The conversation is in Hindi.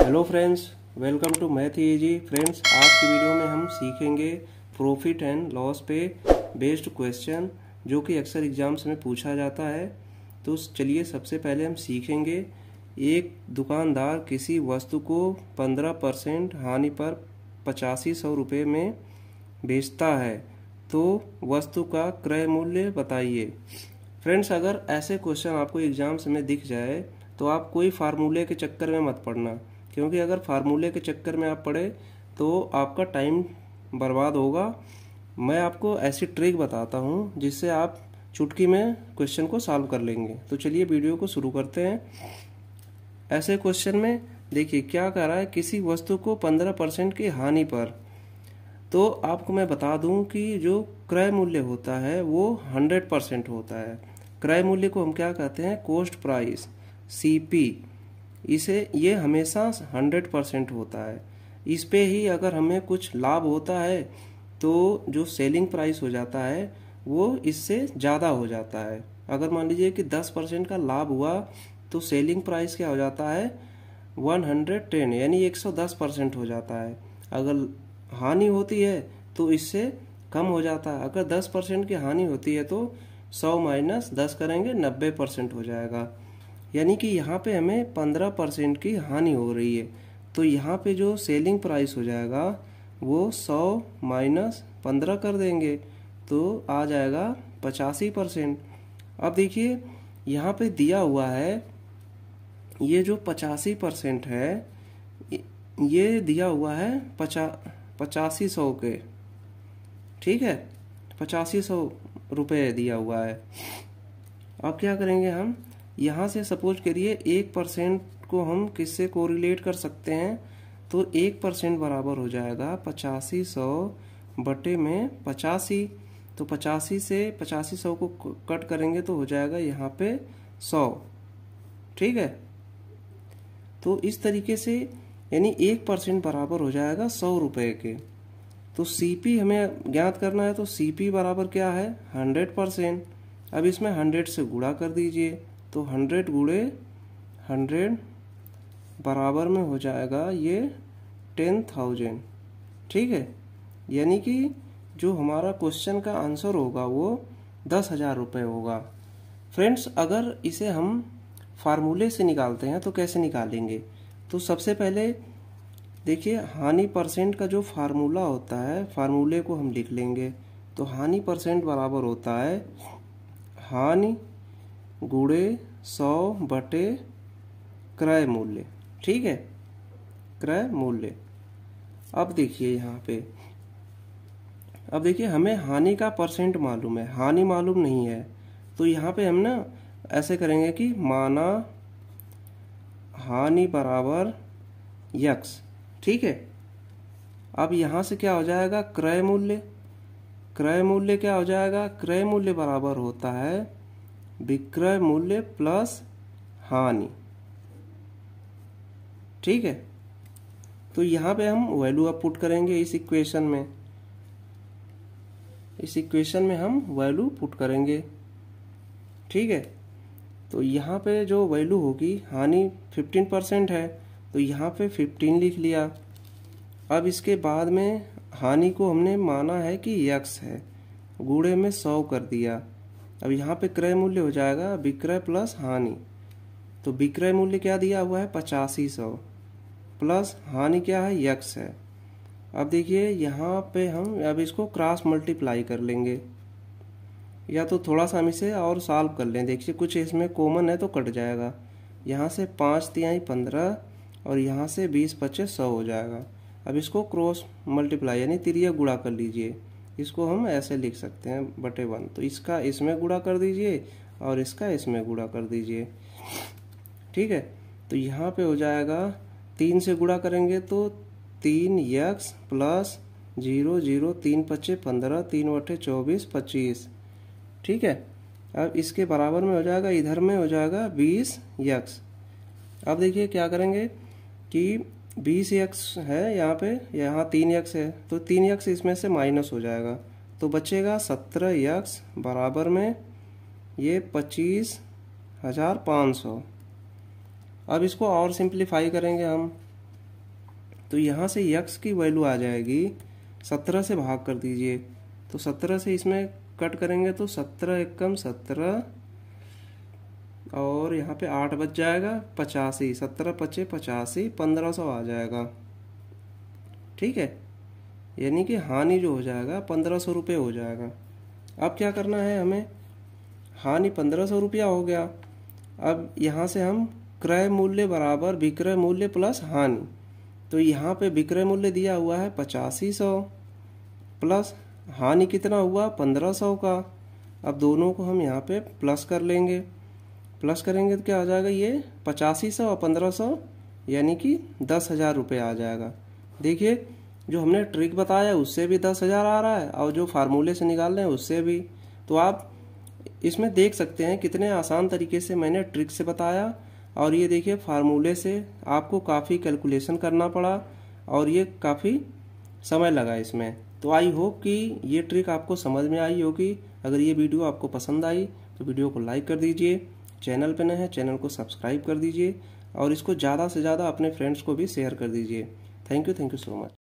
hello friends welcome to math ji friends आज की वीडियो में हम सीखेंगे प्रॉफिट एंड लॉस पे बेस्ड क्वेश्चन जो कि अक्सर एग्जाम्स में पूछा जाता है तो चलिए सबसे पहले हम सीखेंगे एक दुकानदार किसी वस्तु को पंद्रह परसेंट हानि पर पचासी सौ रुपये में बेचता है तो वस्तु का क्रय मूल्य बताइए फ्रेंड्स अगर ऐसे क्वेश्चन आपको एग्ज़ाम्स में दिख जाए तो आप कोई फार्मूले के चक्कर में मत पड़ना क्योंकि अगर फार्मूले के चक्कर में आप पड़े तो आपका टाइम बर्बाद होगा मैं आपको ऐसी ट्रिक बताता हूँ जिससे आप चुटकी में क्वेश्चन को सॉल्व कर लेंगे तो चलिए वीडियो को शुरू करते हैं ऐसे क्वेश्चन में देखिए क्या कह रहा है किसी वस्तु को पंद्रह परसेंट की हानि पर तो आपको मैं बता दूं कि जो क्रय मूल्य होता है वो हंड्रेड परसेंट होता है क्रय मूल्य को हम क्या कहते हैं कोस्ट प्राइस सी पी इसे ये हमेशा हंड्रेड परसेंट होता है इस पे ही अगर हमें कुछ लाभ होता है तो जो सेलिंग प्राइस हो जाता है वो इससे ज़्यादा हो जाता है अगर मान लीजिए कि दस परसेंट का लाभ हुआ तो सेलिंग प्राइस क्या हो जाता है वन हंड्रेड टेन यानी एक सौ दस परसेंट हो जाता है अगर हानि होती है तो इससे कम हो जाता है अगर दस परसेंट की हानि होती है तो सौ माइनस दस करेंगे नब्बे परसेंट हो जाएगा यानी कि यहाँ पे हमें पंद्रह परसेंट की हानि हो रही है तो यहाँ पे जो सेलिंग प्राइस हो जाएगा वो सौ माइनस पंद्रह कर देंगे तो आ जाएगा पचासी परसेंट अब देखिए यहाँ पे दिया हुआ है ये जो पचासी परसेंट है ये दिया हुआ है पचा पचासी सौ के ठीक है पचासी सौ रुपये दिया हुआ है अब क्या करेंगे हम यहाँ से सपोज करिए एक परसेंट को हम किससे कोरिलेट कर सकते हैं तो एक परसेंट बराबर हो जाएगा पचासी सौ बटे में पचासी तो पचासी से पचासी सौ को कट करेंगे तो हो जाएगा यहाँ पे सौ ठीक है तो इस तरीके से यानी एक परसेंट बराबर हो जाएगा सौ रुपये के तो सी हमें ज्ञात करना है तो सी बराबर क्या है हंड्रेड परसेंट अब इसमें हंड्रेड से गुड़ा कर दीजिए तो हंड्रेड गुड़े हंड्रेड बराबर में हो जाएगा ये टेन थाउजेंड ठीक है यानी कि जो हमारा क्वेश्चन का आंसर होगा वो दस हज़ार रुपये होगा फ्रेंड्स अगर इसे हम फार्मूले से निकालते हैं तो कैसे निकालेंगे तो सबसे पहले देखिए हानि परसेंट का जो फार्मूला होता है फार्मूले को हम लिख लेंगे तो हानि परसेंट बराबर होता है हानि गुड़े सौ बटे क्रय मूल्य ठीक है क्रय मूल्य अब देखिए यहाँ पे अब देखिए हमें हानि का परसेंट मालूम है हानि मालूम नहीं है तो यहाँ पे हम ना ऐसे करेंगे कि माना हानि बराबर यक्स ठीक है अब यहाँ से क्या हो जाएगा क्रय मूल्य क्रय मूल्य क्या हो जाएगा क्रय मूल्य बराबर होता है विक्रय मूल्य प्लस हानि ठीक है तो यहाँ पे हम वैल्यू आप पुट करेंगे इस इक्वेशन में इस इक्वेशन में हम वैल्यू पुट करेंगे ठीक है तो यहाँ पे जो वैल्यू होगी हानि फिफ्टीन परसेंट है तो यहाँ पे फिफ्टीन लिख लिया अब इसके बाद में हानि को हमने माना है कि यक्स है गूढ़े में सौ कर दिया अब यहाँ पे क्रय मूल्य हो जाएगा विक्रय प्लस हानि तो विक्रय मूल्य क्या दिया हुआ है पचासी सौ प्लस हानि क्या है यक्स है अब देखिए यहाँ पे हम अब इसको क्रॉस मल्टीप्लाई कर लेंगे या तो थोड़ा सा हम इसे और सॉल्व कर लें देखिए कुछ इसमें कॉमन है तो कट जाएगा यहाँ से पाँच तिहाई पंद्रह और यहाँ से बीस पच्चीस सौ हो जाएगा अब इसको क्रॉस मल्टीप्लाई यानी तिरिया गुड़ा कर लीजिए इसको हम ऐसे लिख सकते हैं बटे वन तो इसका इसमें गुड़ा कर दीजिए और इसका इसमें गुड़ा कर दीजिए ठीक है तो यहाँ पे हो जाएगा तीन से गुड़ा करेंगे तो तीन यक्स प्लस जीरो जीरो तीन पच्चे पंद्रह तीन वटे चौबीस पच्चीस ठीक है अब इसके बराबर में हो जाएगा इधर में हो जाएगा बीस यक्स अब देखिए क्या करेंगे कि बीस यक्स है यहाँ पे यहाँ तीन यक्स है तो तीन यक्स इसमें से माइनस हो जाएगा तो बचेगा सत्रह यक्स बराबर में ये पच्चीस हज़ार पाँच सौ अब इसको और सिंप्लीफाई करेंगे हम तो यहाँ से यक्स की वैल्यू आ जाएगी सत्रह से भाग कर दीजिए तो सत्रह से इसमें कट करेंगे तो सत्रह एकम सत्रह और यहाँ पे आठ बच जाएगा पचासी सत्रह पच्चीस पचासी पंद्रह सौ आ जाएगा ठीक है यानी कि हानि जो हो जाएगा पंद्रह सौ रुपये हो जाएगा अब क्या करना है हमें हानि पंद्रह सौ रुपया हो गया अब यहाँ से हम क्रय मूल्य बराबर विक्रय मूल्य प्लस हानि तो यहाँ पे विक्रय मूल्य दिया हुआ है पचासी सौ प्लस हानि कितना हुआ पंद्रह सौ का अब दोनों को हम यहाँ पे प्लस कर लेंगे प्लस करेंगे तो क्या आ जाएगा ये पचासी सौ और पंद्रह सौ यानी कि दस हज़ार रुपये आ जाएगा देखिए जो हमने ट्रिक बताया उससे भी दस हज़ार आ रहा है और जो फार्मूले से निकाल रहे हैं उससे भी तो आप इसमें देख सकते हैं कितने आसान तरीके से मैंने ट्रिक से बताया और ये देखिए फार्मूले से आपको काफ़ी कैलकुलेशन करना पड़ा और ये काफ़ी समय लगा इसमें तो आई होप कि ये ट्रिक आपको समझ में आई होगी अगर ये वीडियो आपको पसंद आई तो वीडियो को लाइक कर दीजिए चैनल पर नए हैं चैनल को सब्सक्राइब कर दीजिए और इसको ज़्यादा से ज़्यादा अपने फ्रेंड्स को भी शेयर कर दीजिए thank you thank you so much